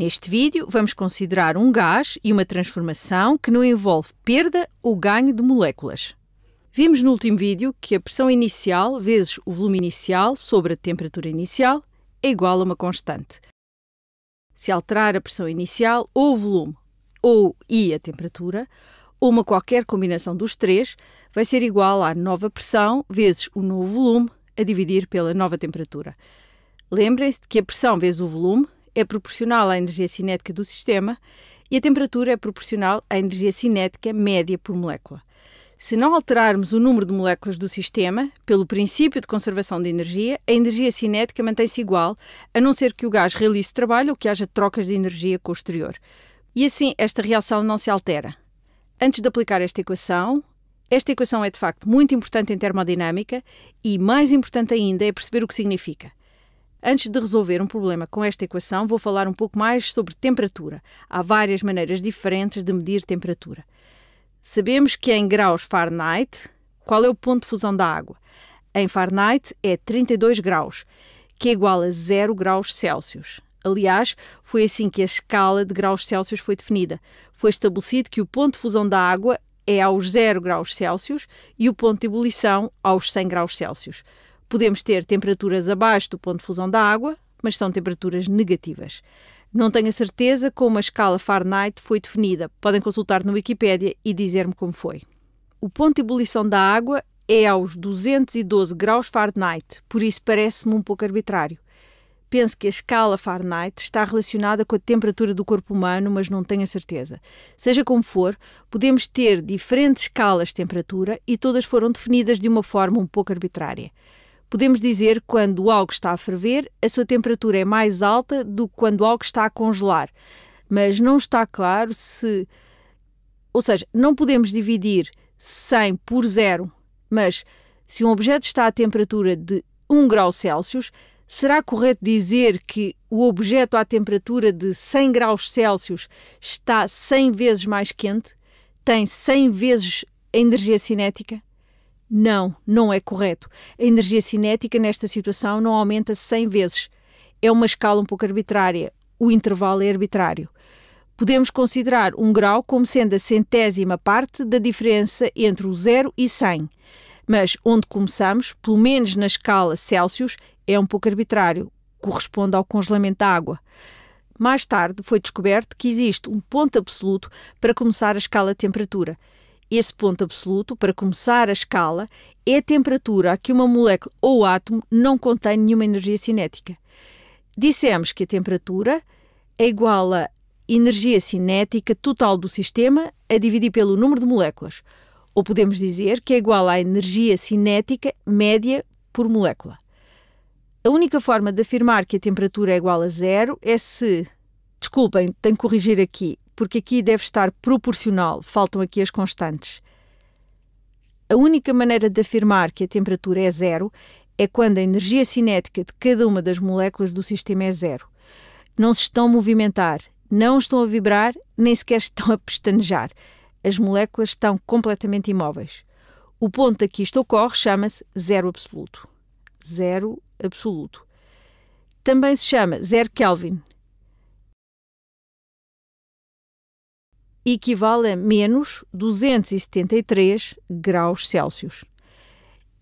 Neste vídeo, vamos considerar um gás e uma transformação que não envolve perda ou ganho de moléculas. Vimos no último vídeo que a pressão inicial vezes o volume inicial sobre a temperatura inicial é igual a uma constante. Se alterar a pressão inicial ou o volume ou a temperatura, ou uma qualquer combinação dos três, vai ser igual à nova pressão vezes o novo volume a dividir pela nova temperatura. Lembrem-se que a pressão vezes o volume é proporcional à energia cinética do sistema e a temperatura é proporcional à energia cinética média por molécula. Se não alterarmos o número de moléculas do sistema, pelo princípio de conservação de energia, a energia cinética mantém-se igual, a não ser que o gás realize trabalho ou que haja trocas de energia com o exterior. E assim esta reação não se altera. Antes de aplicar esta equação, esta equação é de facto muito importante em termodinâmica e mais importante ainda é perceber o que significa. Antes de resolver um problema com esta equação, vou falar um pouco mais sobre temperatura. Há várias maneiras diferentes de medir temperatura. Sabemos que em graus Fahrenheit, qual é o ponto de fusão da água? Em Fahrenheit é 32 graus, que é igual a 0 graus Celsius. Aliás, foi assim que a escala de graus Celsius foi definida. Foi estabelecido que o ponto de fusão da água é aos 0 graus Celsius e o ponto de ebulição aos 100 graus Celsius. Podemos ter temperaturas abaixo do ponto de fusão da água, mas são temperaturas negativas. Não tenho a certeza como a escala Fahrenheit foi definida. Podem consultar no Wikipédia e dizer-me como foi. O ponto de ebulição da água é aos 212 graus Fahrenheit, por isso parece-me um pouco arbitrário. Penso que a escala Fahrenheit está relacionada com a temperatura do corpo humano, mas não tenho a certeza. Seja como for, podemos ter diferentes escalas de temperatura e todas foram definidas de uma forma um pouco arbitrária. Podemos dizer quando algo está a ferver, a sua temperatura é mais alta do que quando algo está a congelar. Mas não está claro se. Ou seja, não podemos dividir 100 por zero, mas se um objeto está à temperatura de 1 grau Celsius, será correto dizer que o objeto à temperatura de 100 graus Celsius está 100 vezes mais quente? Tem 100 vezes a energia cinética? Não, não é correto. A energia cinética nesta situação não aumenta 100 vezes. É uma escala um pouco arbitrária. O intervalo é arbitrário. Podemos considerar um grau como sendo a centésima parte da diferença entre o 0 e 100. Mas onde começamos, pelo menos na escala Celsius, é um pouco arbitrário. Corresponde ao congelamento da água. Mais tarde foi descoberto que existe um ponto absoluto para começar a escala temperatura esse ponto absoluto, para começar a escala, é a temperatura a que uma molécula ou átomo não contém nenhuma energia cinética. Dissemos que a temperatura é igual a energia cinética total do sistema a dividir pelo número de moléculas, ou podemos dizer que é igual à energia cinética média por molécula. A única forma de afirmar que a temperatura é igual a zero é se Desculpem, tenho que corrigir aqui, porque aqui deve estar proporcional, faltam aqui as constantes. A única maneira de afirmar que a temperatura é zero é quando a energia cinética de cada uma das moléculas do sistema é zero. Não se estão a movimentar, não estão a vibrar, nem sequer estão a pestanejar. As moléculas estão completamente imóveis. O ponto a que isto ocorre chama-se zero absoluto. Zero absoluto. Também se chama zero Kelvin, equivale a menos 273 graus Celsius.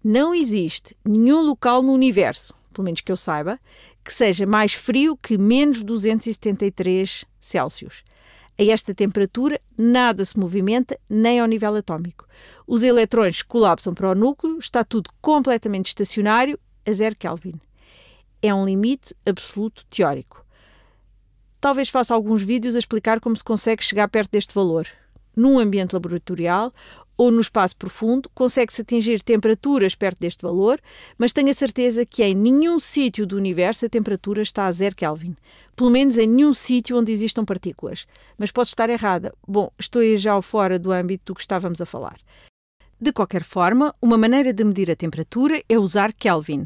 Não existe nenhum local no universo, pelo menos que eu saiba, que seja mais frio que menos 273 Celsius. A esta temperatura, nada se movimenta, nem ao nível atómico. Os eletrões colapsam para o núcleo, está tudo completamente estacionário, a zero Kelvin. É um limite absoluto teórico. Talvez faça alguns vídeos a explicar como se consegue chegar perto deste valor. Num ambiente laboratorial ou no espaço profundo, consegue-se atingir temperaturas perto deste valor, mas tenha certeza que em nenhum sítio do universo a temperatura está a zero Kelvin. Pelo menos em nenhum sítio onde existam partículas. Mas posso estar errada. Bom, estou já fora do âmbito do que estávamos a falar. De qualquer forma, uma maneira de medir a temperatura é usar Kelvin.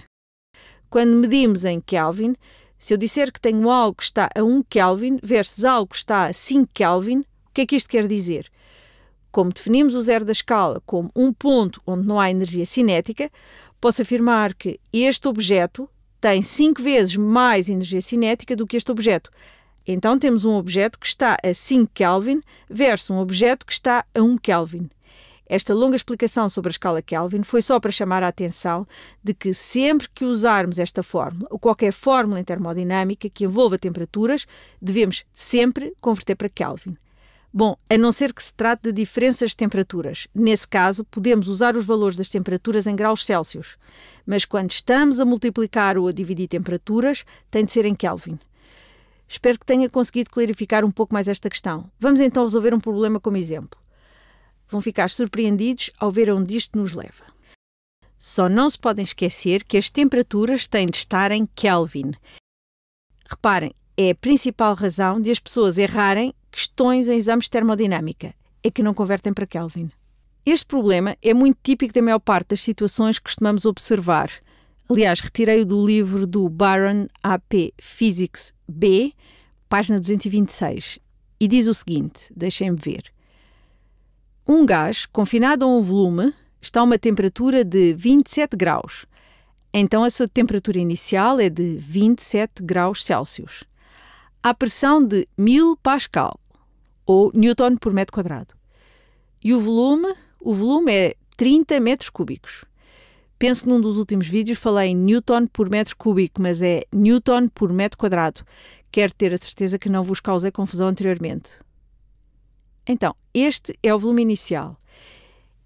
Quando medimos em Kelvin, se eu disser que tenho algo que está a 1 Kelvin versus algo que está a 5 Kelvin, o que é que isto quer dizer? Como definimos o zero da escala como um ponto onde não há energia cinética, posso afirmar que este objeto tem 5 vezes mais energia cinética do que este objeto. Então temos um objeto que está a 5 Kelvin versus um objeto que está a 1 Kelvin. Esta longa explicação sobre a escala Kelvin foi só para chamar a atenção de que sempre que usarmos esta fórmula, ou qualquer fórmula em termodinâmica que envolva temperaturas, devemos sempre converter para Kelvin. Bom, a não ser que se trate de diferenças de temperaturas. Nesse caso, podemos usar os valores das temperaturas em graus Celsius. Mas quando estamos a multiplicar ou a dividir temperaturas, tem de ser em Kelvin. Espero que tenha conseguido clarificar um pouco mais esta questão. Vamos então resolver um problema como exemplo. Vão ficar surpreendidos ao ver onde isto nos leva. Só não se podem esquecer que as temperaturas têm de estar em Kelvin. Reparem, é a principal razão de as pessoas errarem questões em exames de termodinâmica, é que não convertem para Kelvin. Este problema é muito típico da maior parte das situações que costumamos observar. Aliás, retirei-o do livro do Barron AP Physics B, página 226, e diz o seguinte: deixem-me ver. Um gás confinado a um volume está a uma temperatura de 27 graus. Então a sua temperatura inicial é de 27 graus Celsius. À pressão de 1000 Pascal, ou Newton por metro quadrado. E o volume? O volume é 30 metros cúbicos. Penso num dos últimos vídeos falei em Newton por metro cúbico, mas é Newton por metro quadrado. Quero ter a certeza que não vos causei confusão anteriormente. Então, este é o volume inicial.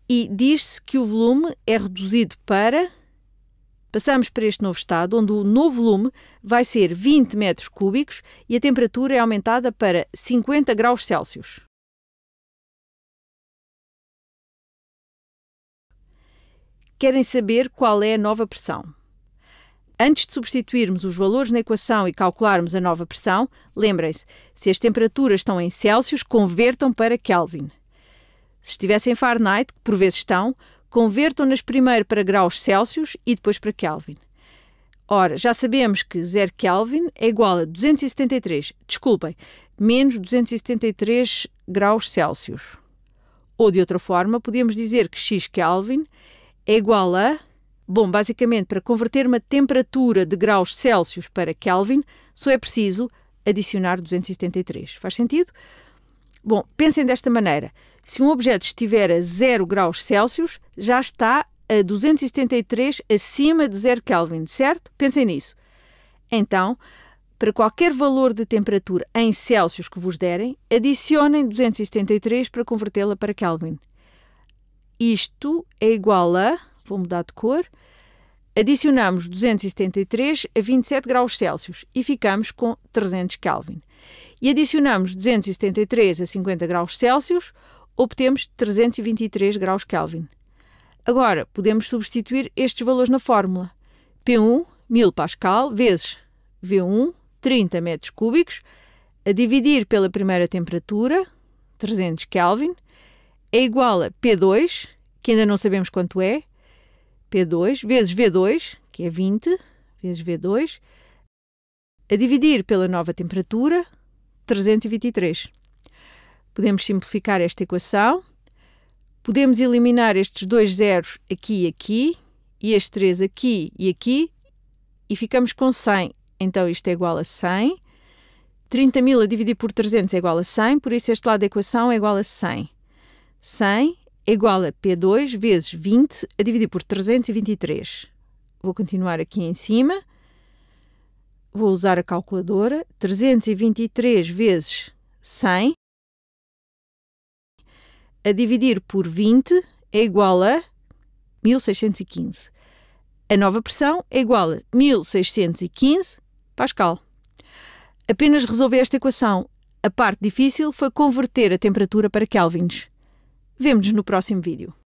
E diz-se que o volume é reduzido para. Passamos para este novo estado, onde o novo volume vai ser 20 metros cúbicos e a temperatura é aumentada para 50 graus Celsius. Querem saber qual é a nova pressão? Antes de substituirmos os valores na equação e calcularmos a nova pressão, lembrem-se, se as temperaturas estão em Celsius, convertam para Kelvin. Se estivessem em Fahrenheit, que por vezes estão, convertam-nas primeiro para graus Celsius e depois para Kelvin. Ora, já sabemos que 0 Kelvin é igual a 273, desculpem, menos 273 graus Celsius. Ou de outra forma, podemos dizer que x Kelvin é igual a Bom, basicamente, para converter uma temperatura de graus Celsius para Kelvin, só é preciso adicionar 273. Faz sentido? Bom, pensem desta maneira. Se um objeto estiver a 0 graus Celsius, já está a 273 acima de 0 Kelvin, certo? Pensem nisso. Então, para qualquer valor de temperatura em Celsius que vos derem, adicionem 273 para convertê-la para Kelvin. Isto é igual a vou mudar de cor, adicionamos 273 a 27 graus Celsius e ficamos com 300 Kelvin. E adicionamos 273 a 50 graus Celsius, obtemos 323 graus Kelvin. Agora, podemos substituir estes valores na fórmula. P1, 1000 Pascal, vezes V1, 30 metros cúbicos, a dividir pela primeira temperatura, 300 Kelvin, é igual a P2, que ainda não sabemos quanto é, P2 vezes V2, que é 20, vezes V2, a dividir pela nova temperatura, 323. Podemos simplificar esta equação. Podemos eliminar estes dois zeros aqui e aqui, e estes três aqui e aqui, e ficamos com 100. Então isto é igual a 100. 30.000 a dividir por 300 é igual a 100, por isso este lado da equação é igual a 100. 100 é igual a P2 vezes 20 a dividir por 323. Vou continuar aqui em cima. Vou usar a calculadora. 323 vezes 100 a dividir por 20 é igual a 1615. A nova pressão é igual a 1615 Pascal. Apenas resolvi esta equação. A parte difícil foi converter a temperatura para kelvins. Vemo-nos no próximo vídeo.